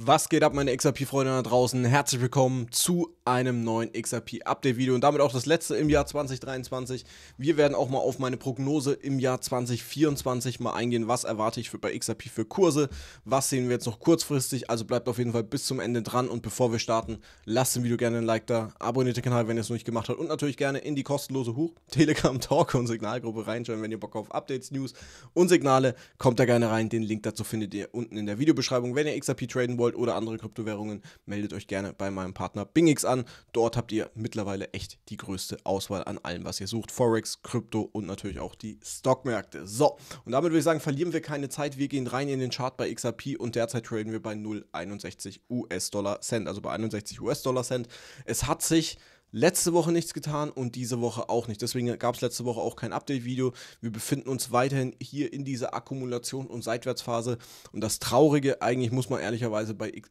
Was geht ab, meine XRP-Freunde da draußen? Herzlich willkommen zu einem neuen XRP-Update-Video und damit auch das letzte im Jahr 2023. Wir werden auch mal auf meine Prognose im Jahr 2024 mal eingehen. Was erwarte ich für, bei XRP für Kurse? Was sehen wir jetzt noch kurzfristig? Also bleibt auf jeden Fall bis zum Ende dran und bevor wir starten, lasst dem Video gerne ein Like da, abonniert den Kanal, wenn ihr es noch nicht gemacht habt und natürlich gerne in die kostenlose Huch, Telegram, Talk und Signalgruppe reinschauen, wenn ihr Bock auf Updates, News und Signale, kommt da gerne rein. Den Link dazu findet ihr unten in der Videobeschreibung. Wenn ihr XRP traden wollt, Gold oder andere Kryptowährungen, meldet euch gerne bei meinem Partner Bingix an. Dort habt ihr mittlerweile echt die größte Auswahl an allem, was ihr sucht. Forex, Krypto und natürlich auch die Stockmärkte. So, und damit würde ich sagen, verlieren wir keine Zeit. Wir gehen rein in den Chart bei XRP und derzeit traden wir bei 0,61 US-Dollar Cent, also bei 61 US-Dollar Cent. Es hat sich letzte Woche nichts getan und diese Woche auch nicht. Deswegen gab es letzte Woche auch kein Update-Video. Wir befinden uns weiterhin hier in dieser Akkumulation und Seitwärtsphase. Und das Traurige, eigentlich muss man ehrlicherweise bei, äh,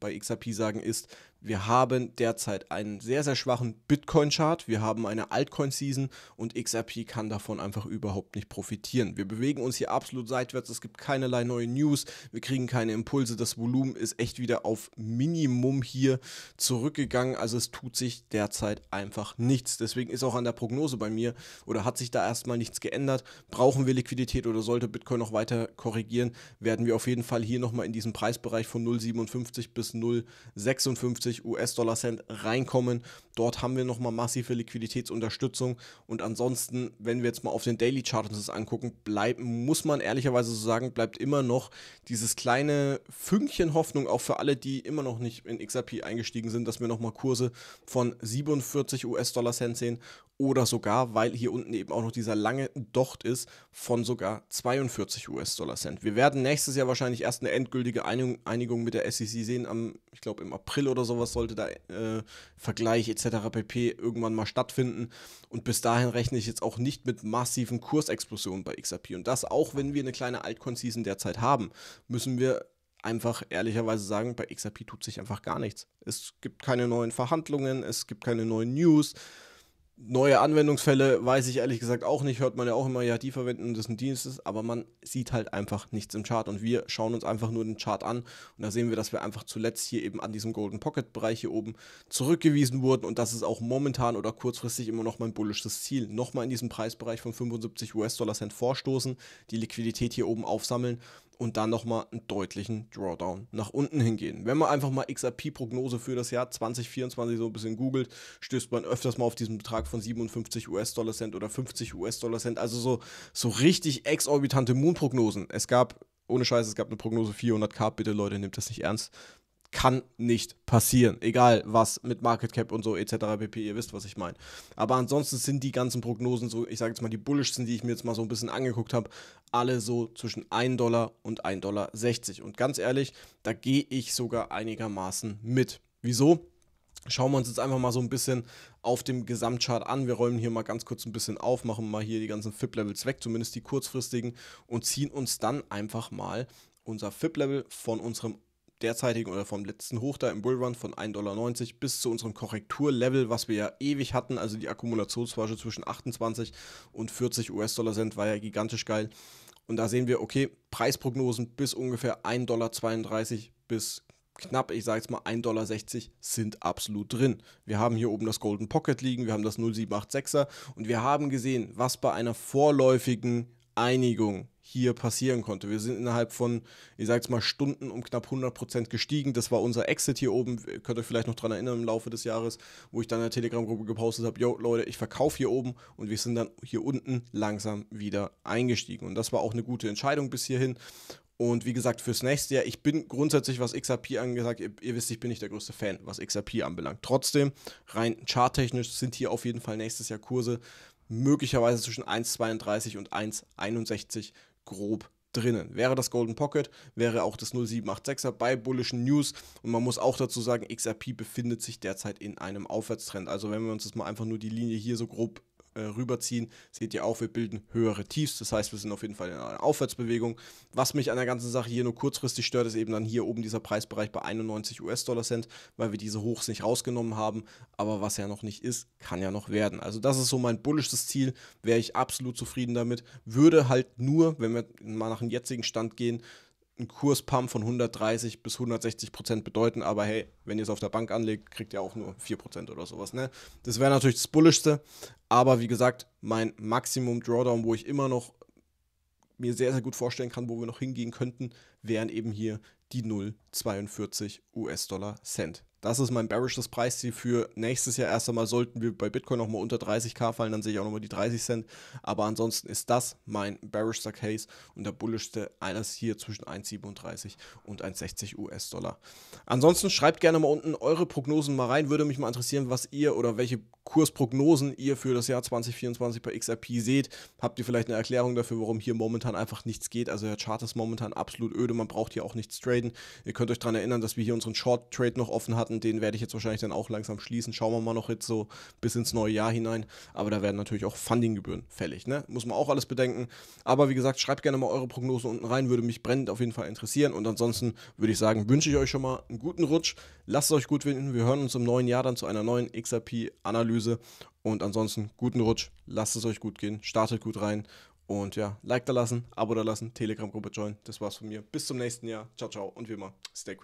bei XRP sagen, ist, wir haben derzeit einen sehr, sehr schwachen Bitcoin-Chart. Wir haben eine Altcoin-Season und XRP kann davon einfach überhaupt nicht profitieren. Wir bewegen uns hier absolut seitwärts. Es gibt keinerlei neue News. Wir kriegen keine Impulse. Das Volumen ist echt wieder auf Minimum hier zurückgegangen. Also es tut sich derzeit einfach nichts. Deswegen ist auch an der Prognose bei mir oder hat sich da erstmal nichts geändert. Brauchen wir Liquidität oder sollte Bitcoin noch weiter korrigieren, werden wir auf jeden Fall hier nochmal in diesem Preisbereich von 0,57 bis 0,56 US-Dollar-Cent reinkommen. Dort haben wir nochmal massive Liquiditätsunterstützung. Und ansonsten, wenn wir jetzt mal auf den Daily Chart uns das angucken, bleib, muss man ehrlicherweise so sagen, bleibt immer noch dieses kleine Fünkchen Hoffnung, auch für alle, die immer noch nicht in XRP eingestiegen sind, dass wir nochmal Kurse von 47 US-Dollar Cent sehen oder sogar, weil hier unten eben auch noch dieser lange Docht ist, von sogar 42 US-Dollar Cent. Wir werden nächstes Jahr wahrscheinlich erst eine endgültige Einigung, mit der SEC sehen. Am, ich glaube, im April oder sowas sollte da äh, Vergleich etc etc. pp. irgendwann mal stattfinden. Und bis dahin rechne ich jetzt auch nicht mit massiven Kursexplosionen bei XRP. Und das auch, wenn wir eine kleine Altcoin-Season derzeit haben, müssen wir einfach ehrlicherweise sagen, bei XRP tut sich einfach gar nichts. Es gibt keine neuen Verhandlungen, es gibt keine neuen News neue Anwendungsfälle weiß ich ehrlich gesagt auch nicht. Hört man ja auch immer, ja, die verwenden das ein Dienst, aber man sieht halt einfach nichts im Chart. Und wir schauen uns einfach nur den Chart an. Und da sehen wir, dass wir einfach zuletzt hier eben an diesem Golden Pocket Bereich hier oben zurückgewiesen wurden. Und das ist auch momentan oder kurzfristig immer noch mein bullisches Ziel. Nochmal in diesen Preisbereich von 75 US-Dollar Cent vorstoßen, die Liquidität hier oben aufsammeln und dann nochmal einen deutlichen Drawdown nach unten hingehen. Wenn man einfach mal XRP-Prognose für das Jahr 2024 so ein bisschen googelt, stößt man öfters mal auf diesen Betrag von 57 US-Dollar Cent oder 50 US-Dollar Cent. Also so, so richtig exorbitante Moon-Prognosen. Es gab, ohne Scheiß, es gab eine Prognose 400k. Bitte Leute, nehmt das nicht ernst kann nicht passieren. Egal was mit Market Cap und so etc. pp. Ihr wisst, was ich meine. Aber ansonsten sind die ganzen Prognosen so, ich sage jetzt mal die bullischsten, die ich mir jetzt mal so ein bisschen angeguckt habe, alle so zwischen 1 Dollar und 1,60 Dollar. Und ganz ehrlich, da gehe ich sogar einigermaßen mit. Wieso? Schauen wir uns jetzt einfach mal so ein bisschen auf dem Gesamtchart an. Wir räumen hier mal ganz kurz ein bisschen auf, machen mal hier die ganzen FIP-Levels weg, zumindest die kurzfristigen, und ziehen uns dann einfach mal unser FIP-Level von unserem derzeitigen oder vom letzten Hoch da im Bullrun von 1,90 Dollar bis zu unserem Korrekturlevel, was wir ja ewig hatten. Also die Akkumulationsmarge zwischen 28 und 40 US-Dollar Cent war ja gigantisch geil. Und da sehen wir, okay, Preisprognosen bis ungefähr 1,32 Dollar bis knapp, ich sage jetzt mal 1,60 Dollar sind absolut drin. Wir haben hier oben das Golden Pocket liegen, wir haben das 0786er und wir haben gesehen, was bei einer vorläufigen Einigung hier passieren konnte. Wir sind innerhalb von, ich sag's mal, Stunden um knapp 100% gestiegen. Das war unser Exit hier oben. Ihr könnt euch vielleicht noch daran erinnern im Laufe des Jahres, wo ich dann in der Telegram-Gruppe gepostet habe, yo Leute, ich verkaufe hier oben und wir sind dann hier unten langsam wieder eingestiegen. Und das war auch eine gute Entscheidung bis hierhin. Und wie gesagt, fürs nächste Jahr, ich bin grundsätzlich, was XRP angesagt, ihr, ihr wisst, ich bin nicht der größte Fan, was XRP anbelangt. Trotzdem, rein charttechnisch sind hier auf jeden Fall nächstes Jahr Kurse möglicherweise zwischen 1,32 und 1,61 grob drinnen. Wäre das Golden Pocket, wäre auch das 0786er bei bullischen News. Und man muss auch dazu sagen, XRP befindet sich derzeit in einem Aufwärtstrend. Also wenn wir uns das mal einfach nur die Linie hier so grob äh, rüberziehen, seht ihr auch, wir bilden höhere Tiefs. Das heißt, wir sind auf jeden Fall in einer Aufwärtsbewegung. Was mich an der ganzen Sache hier nur kurzfristig stört, ist eben dann hier oben dieser Preisbereich bei 91 US-Dollar Cent, weil wir diese Hochs nicht rausgenommen haben. Aber was ja noch nicht ist, kann ja noch werden. Also das ist so mein bullisches Ziel, wäre ich absolut zufrieden damit. Würde halt nur, wenn wir mal nach dem jetzigen Stand gehen, einen Kurspump von 130 bis 160 Prozent bedeuten, aber hey, wenn ihr es auf der Bank anlegt, kriegt ihr auch nur 4 Prozent oder sowas. Ne? Das wäre natürlich das Bullischste, aber wie gesagt, mein Maximum Drawdown, wo ich immer noch mir sehr, sehr gut vorstellen kann, wo wir noch hingehen könnten, wären eben hier die 0,42 US-Dollar Cent. Das ist mein bearishes Preisziel für nächstes Jahr. Erst einmal sollten wir bei Bitcoin nochmal unter 30k fallen, dann sehe ich auch nochmal die 30 Cent. Aber ansonsten ist das mein bearishster Case und der bullischste eines hier zwischen 1,37 und 1,60 US-Dollar. Ansonsten schreibt gerne mal unten eure Prognosen mal rein. Würde mich mal interessieren, was ihr oder welche Kursprognosen ihr für das Jahr 2024 bei XRP seht, habt ihr vielleicht eine Erklärung dafür, warum hier momentan einfach nichts geht. Also der Chart ist momentan absolut öde, man braucht hier auch nichts traden. Ihr könnt euch daran erinnern, dass wir hier unseren Short Trade noch offen hatten, den werde ich jetzt wahrscheinlich dann auch langsam schließen. Schauen wir mal noch jetzt so bis ins neue Jahr hinein, aber da werden natürlich auch Fundinggebühren fällig, ne? Muss man auch alles bedenken, aber wie gesagt, schreibt gerne mal eure Prognosen unten rein, würde mich brennend auf jeden Fall interessieren und ansonsten würde ich sagen, wünsche ich euch schon mal einen guten Rutsch. Lasst es euch gut finden. Wir hören uns im neuen Jahr dann zu einer neuen XRP Analyse Analyse. Und ansonsten guten Rutsch, lasst es euch gut gehen, startet gut rein und ja, Like da lassen, Abo da lassen, Telegram-Gruppe join. Das war's von mir. Bis zum nächsten Jahr. Ciao, ciao und wie immer, stay crazy.